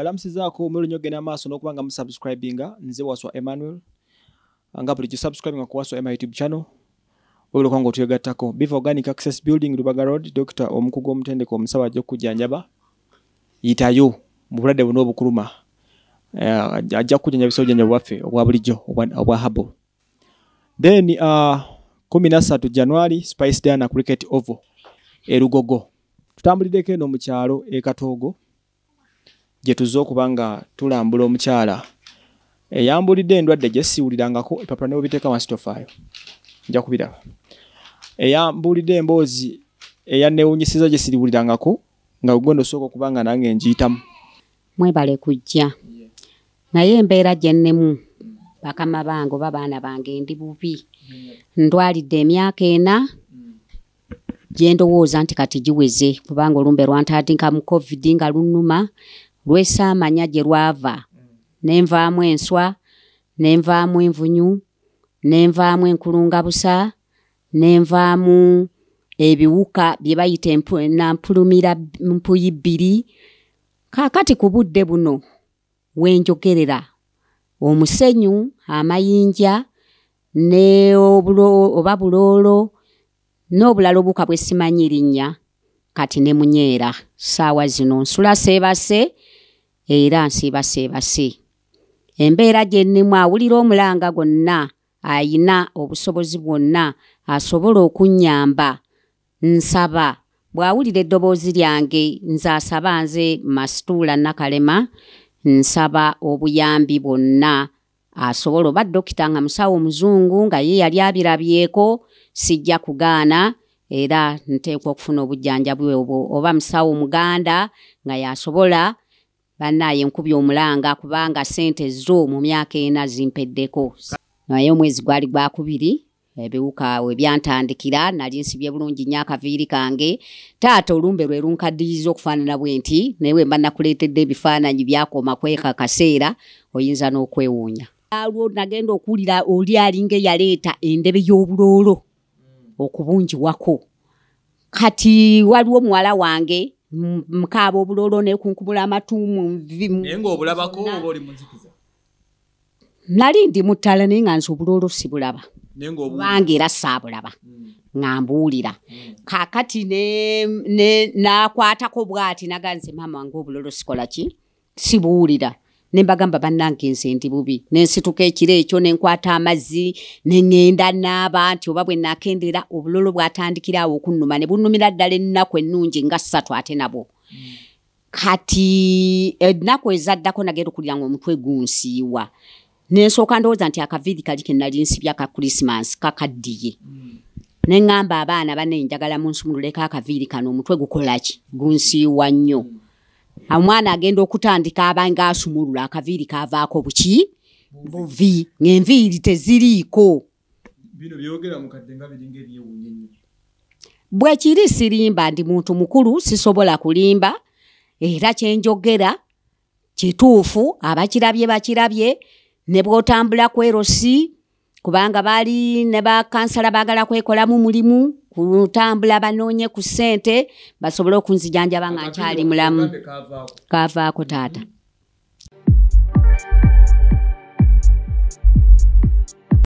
mbalamusizaako omulolo nyo ogenda maaso n'okuba nga musubscribinga nze waswa emmanuel nga bulijjo subscribinga ku waswa ema youtube channel webulokuba nga otwegattako beef organic access building lubaga road dokita omukugu omutendeka omusawo ajja okujjanjaba yitayo mubulwadde buna obukuluma eh, ajja kukujjanjaba isa obujjanjaba bwaffe obwa bulijjo obwa habo then ah, kumi nasatu january spice dana cricket ovo e lugogo tutambulireko eno mu kyalo e katoogo gyetuzze okuba nga tulambula omukyala eyambulidde endwadde gyesiwulirangako epapula nebubiteeka wansi tofaayo nja kubiraba eyambulidde emboozi eyanneewunyisiza gyesiriwulirangako nga ogenda osooka okuba nga nange njiyitamu mwebale kujja naye embeera gyennemu bakama bange oba baana bange ndi bubi ndwalidde emyaka ena gyendowooza nti kati giweze kubanga olumbe lwantadinka mu covid nga lunnuma lwesaamanya gye lwava ne nvaamu enswa ne nvaamu envunyu ne nvaamu enkulungabusa ne nvaamu ebiwuka bye bayita nampulumira mpuyi bbiri kaakati ku budde buno wenjogerera omusenyu amayinja ne oba bulolo n'obulala obuka bwesimanyirinnya kati ne munyeera saawa zino nsula seebase era nsiiba seebase embeera gye nnimu awulira omulanga gwonna ayina obusobozi bwonna asobola okunnyamba nsaba bw'awulira eddoboozi lyange nze asaba nze masituula nakalema nsaba obuyambi bwonna asobola oba dokita nga musawo omuzungu nga ye yali abirabyeko sijja kugaana era nteekwa okufuna obujjanjabi obwo oba musawo muganda nga yasobola bannaye nkubya omulanga kubanga sente zo mu myaka ena zimpeddeko naye omwezi gwali gwakubiri ebiwuka we byantandikira nali nsibye bulungi nyo akaviiri kange taata olumbe lwe lunkadiriza okufaanana bwe nti naye we mba nakuleetedde ebifaananyi byakoma kweka kaseera oyinza n'okwewuunya alwo nagenda okuwulira oli alinga eyaleeta endebe y'obuloolo okubungiwako kati waliwo muwala wange mukaaba obulolo nekunkubula amatumunaye nali ndi mutala naye nga nze obulolo si bulaba bange era saabulaba hmm. nga mbuulira hmm. kakati nakwatako bw'ati naga nze maama wange obulolo sikola ki sibuwulira ne mbagamba bannange ensi ndi bubi ne nsituka ekiro ekyo ne nkwata amazzi ne ŋŋenda n'aba nti oba bwe nnakendeera obulolo bwatandikiraawo okunnuma ne bunnumira ddala ennaku ennungi nga ssatu ate nabwo kati ennaku ezaddako nagenda okulira ngaomutwe gunsiiwa ne nsooka ndowooza nti akaviiri kali ke nnali nsibya ka krisimasi kakaddiye ne ŋŋamba abaana banenjagala mu nsumululeko akaviiri kano omutwe gukolaki gunsiiwa nnyo omwana agenda okutandika abanga asumulula akaviiri kavaako buki buvi ngaenviiri teziriiko bwekiri sirimba ndi muntu mukulu sisobola kulimba era kyenjogera kituufu abakirabye bakirabye ne bw'otambula kwerosi kubanga baali ne bakansala baagala kwekolamu mulimu kutambula banoonye ku ssente basobole okunzijanjaba nga nkyali mulamu kavaako taata mm -hmm.